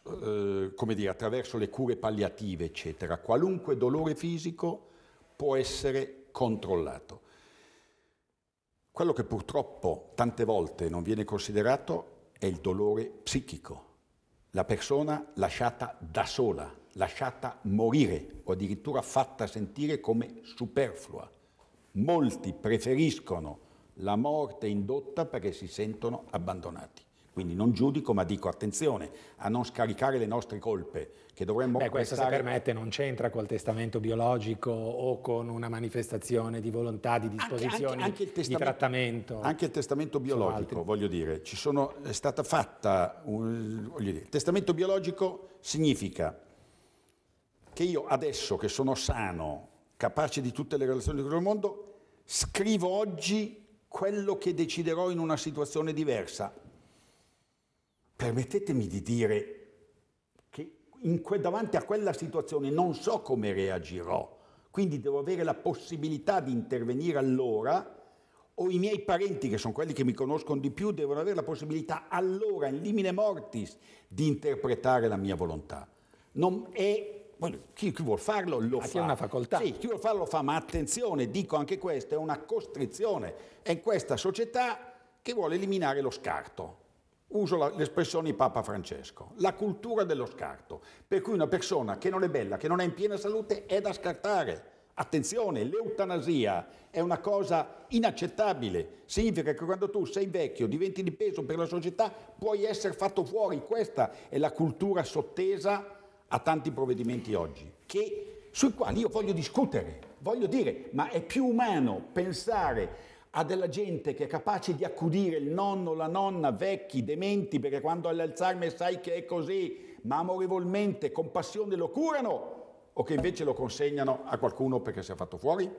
eh, come dire, attraverso le cure palliative, eccetera. Qualunque dolore fisico può essere controllato. Quello che purtroppo tante volte non viene considerato è il dolore psichico, la persona lasciata da sola, lasciata morire o addirittura fatta sentire come superflua. Molti preferiscono la morte indotta perché si sentono abbandonati. Quindi non giudico, ma dico attenzione a non scaricare le nostre colpe, che dovremmo... Beh, questo prestare... se permette non c'entra col testamento biologico o con una manifestazione di volontà, di disposizione, anche, anche, anche di trattamento. Anche il testamento biologico, voglio dire, ci sono, è stata fatta... Un, voglio dire, il testamento biologico significa che io adesso che sono sano, capace di tutte le relazioni con il mondo, scrivo oggi quello che deciderò in una situazione diversa, permettetemi di dire che in, davanti a quella situazione non so come reagirò, quindi devo avere la possibilità di intervenire allora o i miei parenti, che sono quelli che mi conoscono di più, devono avere la possibilità allora, in limine mortis, di interpretare la mia volontà. Non è chi, chi vuol farlo lo Anche fa. è una facoltà. Sì, chi vuol farlo lo fa, ma attenzione, dico anche questo, è una costrizione. È in questa società che vuole eliminare lo scarto uso l'espressione di Papa Francesco, la cultura dello scarto, per cui una persona che non è bella, che non è in piena salute, è da scartare. Attenzione, l'eutanasia è una cosa inaccettabile, significa che quando tu sei vecchio, diventi di peso per la società, puoi essere fatto fuori. Questa è la cultura sottesa a tanti provvedimenti oggi, che, sui quali io voglio discutere, voglio dire, ma è più umano pensare a della gente che è capace di accudire il nonno, la nonna, vecchi, dementi, perché quando hai l'Alzheimer sai che è così, ma amorevolmente, con passione lo curano o che invece lo consegnano a qualcuno perché si è fatto fuori?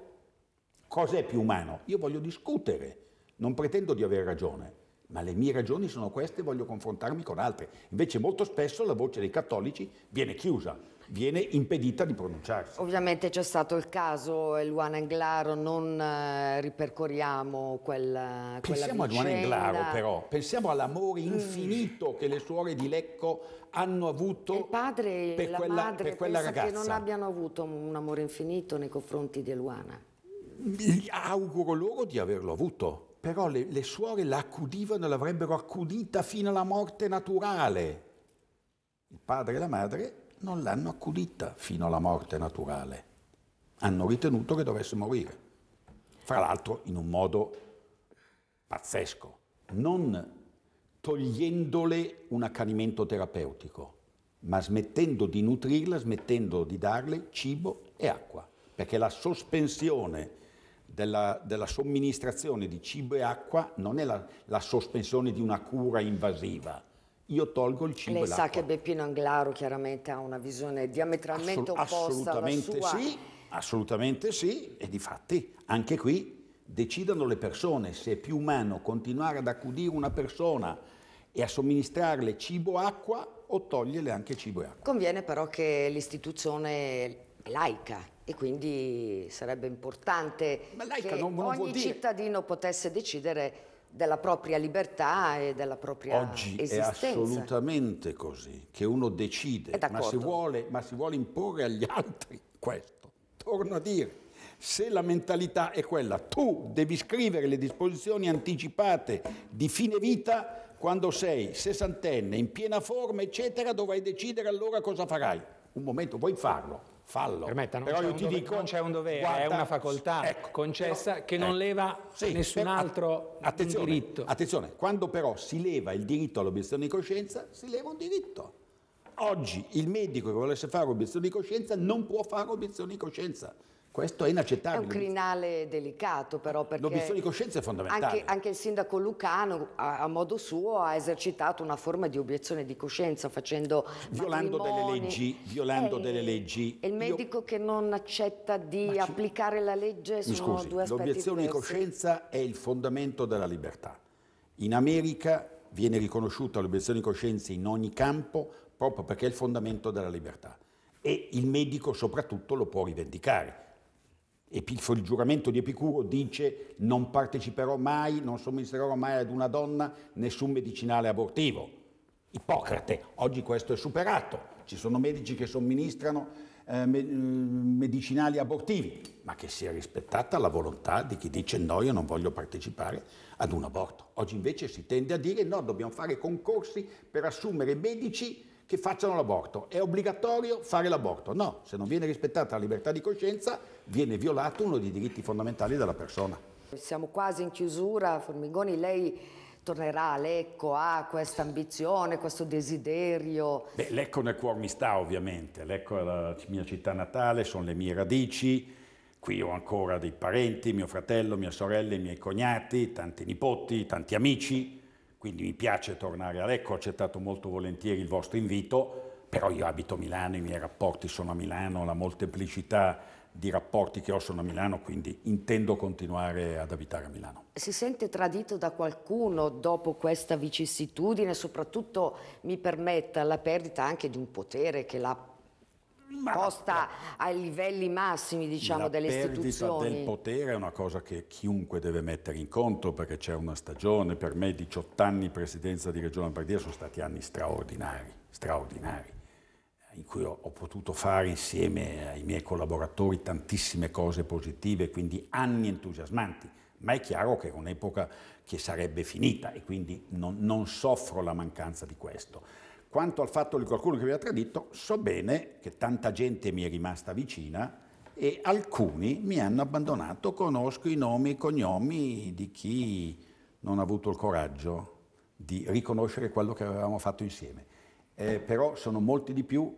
Cos'è più umano? Io voglio discutere, non pretendo di avere ragione, ma le mie ragioni sono queste e voglio confrontarmi con altre. Invece molto spesso la voce dei cattolici viene chiusa viene impedita di pronunciarsi. Ovviamente c'è stato il caso Luana Englaro, non eh, ripercorriamo quella, Pensiamo quella a Luana Englaro però, pensiamo all'amore mm. infinito mm. che le suore di Lecco hanno avuto il padre e per la quella, madre per quella ragazza. che non abbiano avuto un amore infinito nei confronti di Luana. Auguro loro di averlo avuto però le, le suore la accudivano e l'avrebbero accudita fino alla morte naturale. Il padre e la madre non l'hanno accudita fino alla morte naturale. Hanno ritenuto che dovesse morire. Fra l'altro in un modo pazzesco, non togliendole un accanimento terapeutico, ma smettendo di nutrirla, smettendo di darle cibo e acqua, perché la sospensione della, della somministrazione di cibo e acqua non è la, la sospensione di una cura invasiva, io tolgo il 5 Lei l'acqua. sa che Beppino Anglaro chiaramente ha una visione diametralmente Assol- opposta assolutamente Sì, assolutamente sì, e di fatti anche qui decidono le persone se è più umano continuare ad accudire una persona e a somministrarle cibo e acqua o toglierle anche cibo e acqua. Conviene però che l'istituzione è laica e quindi sarebbe importante che non, non ogni cittadino potesse decidere della propria libertà e della propria Oggi esistenza. Oggi è assolutamente così, che uno decide, ma si, vuole, ma si vuole imporre agli altri questo. Torno a dire, se la mentalità è quella, tu devi scrivere le disposizioni anticipate di fine vita quando sei sessantenne, in piena forma, eccetera, dovrai decidere allora cosa farai. Un momento, vuoi farlo? fallo. Permetta, però io ti dovere, dico... Non c'è un dovere, guarda, è una facoltà ecco, concessa però, che non ecco, leva sì, nessun però, altro attenzione, diritto. Attenzione, quando però si leva il diritto all'obiezione di coscienza, si leva un diritto. Oggi il medico che volesse fare obiezione di coscienza non può fare obiezione di coscienza. Questo è inaccettabile. È un crinale delicato però perché... L'obiezione di coscienza è fondamentale. Anche, anche il sindaco Lucano a, a, modo suo ha esercitato una forma di obiezione di coscienza facendo... Violando delle leggi. Violando eh, delle leggi. E il medico Io... che non accetta di ci... applicare la legge sono scusi, due aspetti L'obiezione di coscienza è il fondamento della libertà. In America viene riconosciuta l'obiezione di coscienza in ogni campo proprio perché è il fondamento della libertà. E il medico soprattutto lo può rivendicare il giuramento di Epicuro dice non parteciperò mai, non somministrerò mai ad una donna nessun medicinale abortivo. Ippocrate, oggi questo è superato, ci sono medici che somministrano eh, mm, medicinali abortivi, ma che sia rispettata la volontà di chi dice no, io non voglio partecipare ad un aborto. Oggi invece si tende a dire no, dobbiamo fare concorsi per assumere medici che facciano l'aborto. È obbligatorio fare l'aborto? No, se non viene rispettata la libertà di coscienza viene violato uno dei diritti fondamentali della persona. Siamo quasi in chiusura, Formigoni, lei tornerà a Lecco, ha questa ambizione, questo desiderio? Beh, Lecco nel cuore mi sta ovviamente, Lecco è la mia città natale, sono le mie radici, qui ho ancora dei parenti, mio fratello, mia sorella, i miei cognati, tanti nipoti, tanti amici, quindi mi piace tornare a Lecco, ho accettato molto volentieri il vostro invito, però io abito a Milano, i miei rapporti sono a Milano, la molteplicità di rapporti che ho sono a Milano, quindi intendo continuare ad abitare a Milano. Si sente tradito da qualcuno dopo questa vicissitudine, soprattutto mi permetta la perdita anche di un potere che l'ha ma posta la, ai livelli massimi diciamo, delle istituzioni. La perdita del potere è una cosa che chiunque deve mettere in conto perché c'è una stagione, per me 18 anni presidenza di Regione Lombardia sono stati anni straordinari, straordinari, in cui ho, ho potuto fare insieme ai miei collaboratori tantissime cose positive, quindi anni entusiasmanti, ma è chiaro che è un'epoca che sarebbe finita e quindi non, non soffro la mancanza di questo quanto al fatto di qualcuno che mi ha tradito, so bene che tanta gente mi è rimasta vicina e alcuni mi hanno abbandonato, conosco i nomi e i cognomi di chi non ha avuto il coraggio di riconoscere quello che avevamo fatto insieme. Eh, però sono molti di più.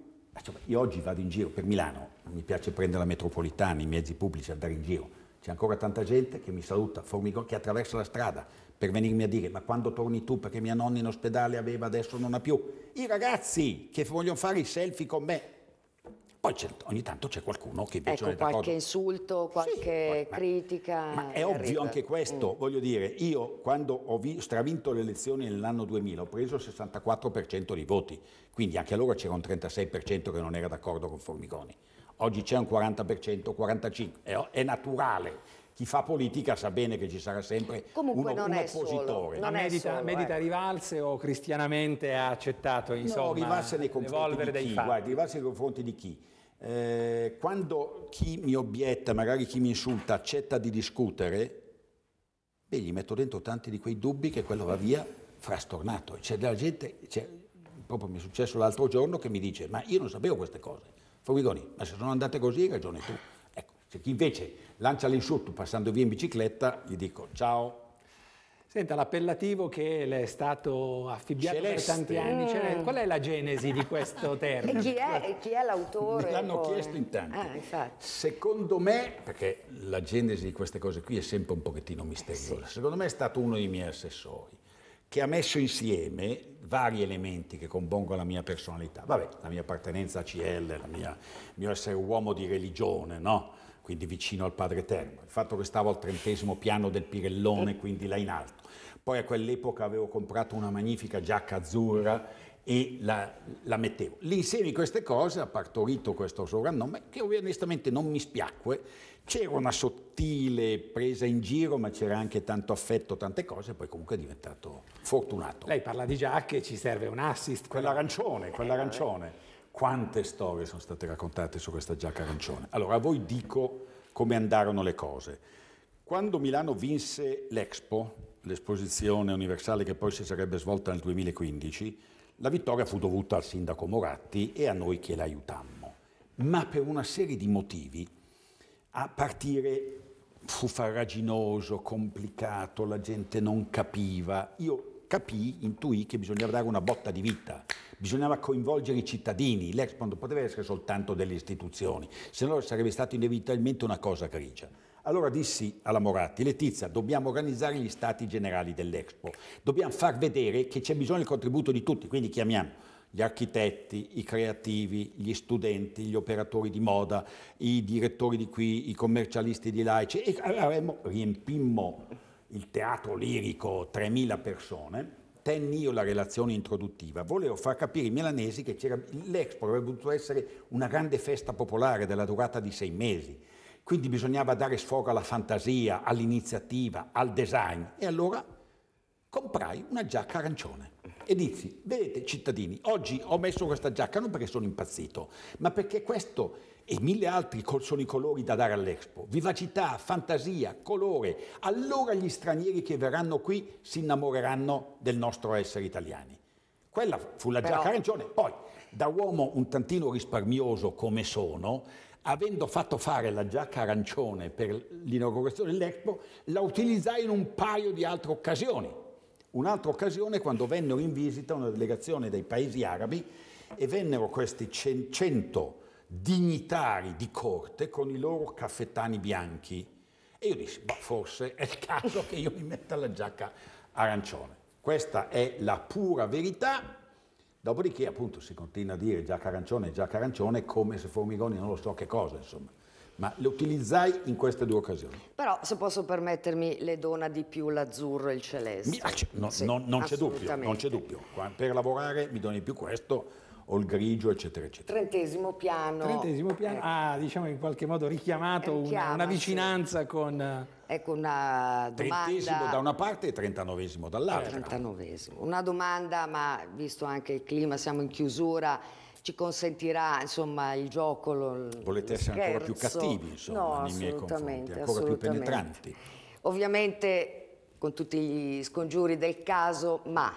Io oggi vado in giro per Milano, mi piace prendere la metropolitana, i mezzi pubblici, andare in giro. C'è ancora tanta gente che mi saluta, formico, che attraversa la strada, per venirmi a dire ma quando torni tu perché mia nonna in ospedale aveva, adesso non ha più, i ragazzi che vogliono fare i selfie con me. Poi ogni tanto c'è qualcuno che invece ecco, qualche d'accordo. insulto, qualche sì, ma, critica. Ma è ovvio arriva. anche questo, mm. voglio dire, io quando ho vi, stravinto le elezioni nell'anno 2000 ho preso il 64% dei voti, quindi anche allora c'era un 36% che non era d'accordo con Formigoni oggi c'è un 40%, 45%, è, è, naturale chi fa politica sa bene che ci sarà sempre Comunque uno, un oppositore. Solo, medita, solo, medita eh. Rivalse o cristianamente ha accettato insomma, no, Rivalse nei confronti di chi? guarda, Rivalse nei confronti di chi? Eh, quando chi mi obietta, magari chi mi insulta, accetta di discutere, beh, gli metto dentro tanti di quei dubbi che quello va via frastornato. C'è cioè, della gente, c'è, cioè, proprio mi è successo l'altro giorno, che mi dice, ma io non sapevo queste cose. Formigoni, ma se sono andate così hai ragione tu. C'è chi invece lancia l'insulto passando via in bicicletta, gli dico ciao. Senta, l'appellativo che le è stato affibbiato Celeste. per tanti anni, Celeste. Mm. qual è la genesi di questo termine? chi, è, chi è l'autore? Me l'hanno poi? chiesto in tanti. Ah, secondo me, perché la genesi di queste cose qui è sempre un pochettino misteriosa, sì. secondo me è stato uno dei miei assessori che ha messo insieme vari elementi che compongono la mia personalità. Vabbè, la mia appartenenza a CL, il mio essere uomo di religione, no? quindi vicino al Padre Eterno, il fatto che stavo al trentesimo piano del Pirellone, quindi là in alto. Poi a quell'epoca avevo comprato una magnifica giacca azzurra e la, la mettevo. L'insieme di queste cose ha partorito questo soprannome che onestamente non mi spiacque, c'era una sottile presa in giro ma c'era anche tanto affetto, tante cose, poi comunque è diventato fortunato. Lei parla di giacche, ci serve un assist. Quell'arancione, quell'arancione quante storie sono state raccontate su questa giacca arancione. Allora, a voi dico come andarono le cose. Quando Milano vinse l'Expo, l'esposizione universale che poi si sarebbe svolta nel 2015, la vittoria fu dovuta al sindaco Moratti e a noi che l'aiutammo, ma per una serie di motivi, a partire fu farraginoso, complicato, la gente non capiva. Io capì, intuì che bisognava dare una botta di vita, bisognava coinvolgere i cittadini, l'Expo non poteva essere soltanto delle istituzioni, se no sarebbe stata inevitabilmente una cosa grigia. Allora dissi alla Moratti, Letizia, dobbiamo organizzare gli stati generali dell'Expo, dobbiamo far vedere che c'è bisogno del contributo di tutti, quindi chiamiamo gli architetti, i creativi, gli studenti, gli operatori di moda, i direttori di qui, i commercialisti di là, e avremmo, riempimmo il teatro lirico 3.000 persone, tenni io la relazione introduttiva. Volevo far capire ai milanesi che c'era, l'Expo avrebbe potuto essere una grande festa popolare della durata di sei mesi. Quindi bisognava dare sfogo alla fantasia, all'iniziativa, al design. E allora comprai una giacca arancione e dissi, vedete cittadini, oggi ho messo questa giacca non perché sono impazzito, ma perché questo e mille altri sono i colori da dare all'Expo. Vivacità, fantasia, colore. Allora gli stranieri che verranno qui si innamoreranno del nostro essere italiani. Quella fu la giacca arancione. Poi, da uomo un tantino risparmioso come sono, avendo fatto fare la giacca arancione per l'inaugurazione dell'Expo, la utilizzai in un paio di altre occasioni. Un'altra occasione quando vennero in visita una delegazione dei paesi arabi e vennero questi 100 dignitari di corte con i loro caffettani bianchi. E io dissi, ma boh, forse è il caso che io mi metta la giacca arancione. Questa è la pura verità. Dopodiché appunto si continua a dire giacca arancione, giacca arancione, come se formigoni non lo so che cosa, insomma ma le utilizzai in queste due occasioni. Però, se posso permettermi, le dona di più l'azzurro e il celeste. Mi, ah, cioè, no, sì, no, non, c'è dubbio, non c'è dubbio. Per lavorare mi doni di più questo o il grigio, eccetera, eccetera. Trentesimo piano. Trentesimo piano eh. ha, ah, diciamo, in qualche modo richiamato una, una, vicinanza con... Eh, ecco una domanda... Trentesimo da una parte e trentanovesimo dall'altra. Trentanovesimo. Una domanda, ma visto anche il clima, siamo in chiusura, ci consentirà insomma il gioco, lo, Volete essere scherzo. ancora più cattivi, insomma, no, assolutamente, ancora più penetranti. Ovviamente con tutti gli scongiuri del caso, ma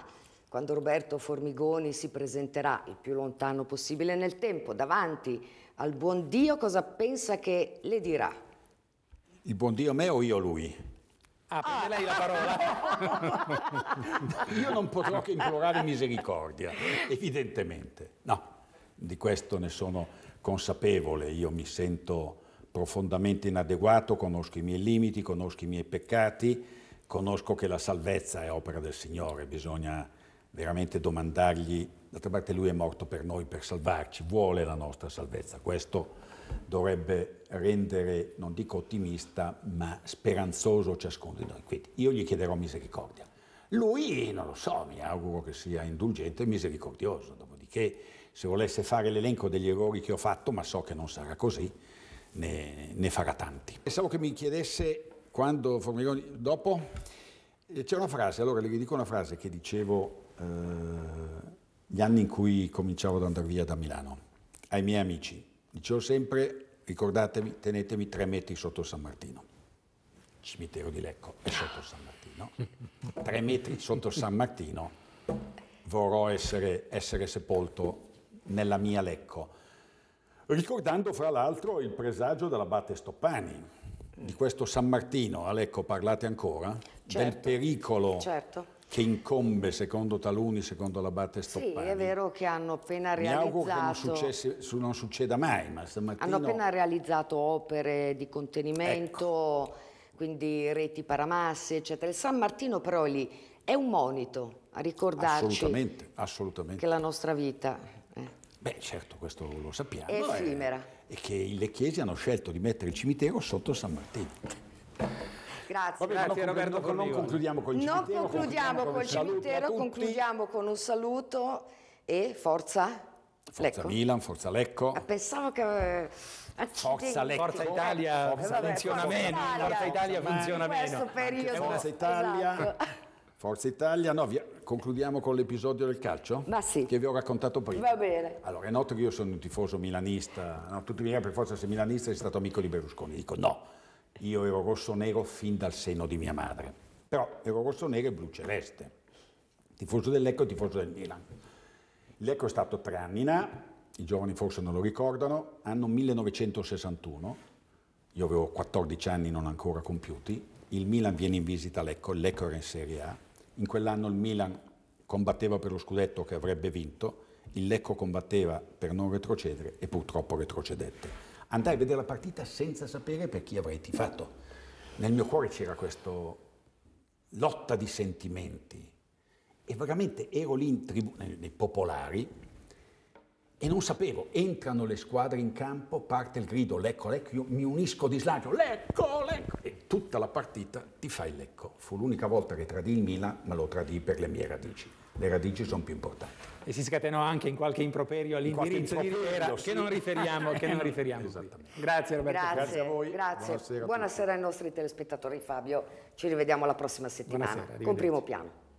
quando Roberto Formigoni si presenterà il più lontano possibile nel tempo davanti al buon Dio, cosa pensa che le dirà? Il buon Dio a me o io a lui? Ah, prende lei la parola. io non potrò che implorare misericordia, evidentemente. No, di questo ne sono consapevole, io mi sento profondamente inadeguato, conosco i miei limiti, conosco i miei peccati, conosco che la salvezza è opera del Signore, bisogna veramente domandargli, d'altra parte lui è morto per noi, per salvarci, vuole la nostra salvezza. Questo dovrebbe rendere, non dico ottimista, ma speranzoso ciascuno di noi. Quindi io gli chiederò misericordia. Lui, non lo so, mi auguro che sia indulgente e misericordioso, dopodiché se volesse fare l'elenco degli errori che ho fatto, ma so che non sarà così, ne, ne farà tanti. Pensavo che mi chiedesse quando Formigoni, dopo, eh, c'è una frase, allora le dico una frase che dicevo eh, gli anni in cui cominciavo ad andare via da Milano, ai miei amici. Dicevo sempre, ricordatevi, tenetemi tre metri sotto San Martino. cimitero di Lecco è sotto San Martino. Tre metri sotto San Martino vorrò essere, essere sepolto nella mia Lecco. Ricordando fra l'altro il presagio dell'abate Stoppani, di questo San Martino, a Lecco parlate ancora, certo, del pericolo certo che incombe secondo taluni, secondo la batte Stoppani. Sì, è vero che hanno appena realizzato... Mi auguro che non, successi, non succeda mai, ma stamattina... Hanno appena realizzato opere di contenimento, ecco. quindi reti paramasse, eccetera. Il San Martino però è lì, è un monito a ricordarci assolutamente, assolutamente. che la nostra vita... Eh. Beh, certo, questo lo sappiamo. È eh. effimera. E che le chiese hanno scelto di mettere il cimitero sotto San Martino. Grazie. Vabbè, grazie Roberto, con, non concludiamo col cimitero. Non eh. concludiamo con, il cimitero, concludiamo con un saluto e forza. Forza Lecco. Milan, Forza Lecco. Ah, pensavo che... Eh, forza Forza Italia Forza vabbè, funziona Forza meno. Italia. Forza Italia funziona meno. periodo. Forza Italia. Esatto. Forza Italia, no, via. concludiamo con l'episodio del calcio Ma sì. che vi ho raccontato prima. Va bene. Allora, è noto che io sono un tifoso milanista, no, tutti mi dicono ah, per forza se milanista sei stato amico di Berlusconi, dico no, io ero rosso-nero fin dal seno di mia madre, però ero rosso-nero e blu-celeste, tifoso dell'Ecco e tifoso del Milan. L'Ecco è stato tre anni in A, i giovani forse non lo ricordano, anno 1961, io avevo 14 anni non ancora compiuti, il Milan viene in visita all'Ecco, l'Ecco era in Serie A, in quell'anno il Milan combatteva per lo scudetto che avrebbe vinto, il Lecco combatteva per non retrocedere e purtroppo retrocedette andai a vedere la partita senza sapere per chi avrei tifato. Nel mio cuore c'era questa lotta di sentimenti e veramente ero lì in tribù, nei popolari e non sapevo, entrano le squadre in campo, parte il grido Lecco, Lecco, io mi unisco di slancio, Lecco, Lecco, e tutta la partita ti fai Lecco. Fu l'unica volta che tradì il Milan, ma lo tradì per le mie radici. Le radici sono più importanti e si scatenò anche in qualche improperio all'indirizzo di Riviera sì. che non riferiamo, che non riferiamo Grazie Roberto. Grazie, grazie, a voi. Grazie. Buonasera, Buonasera ai nostri telespettatori Fabio, ci rivediamo la prossima settimana con Primo Piano.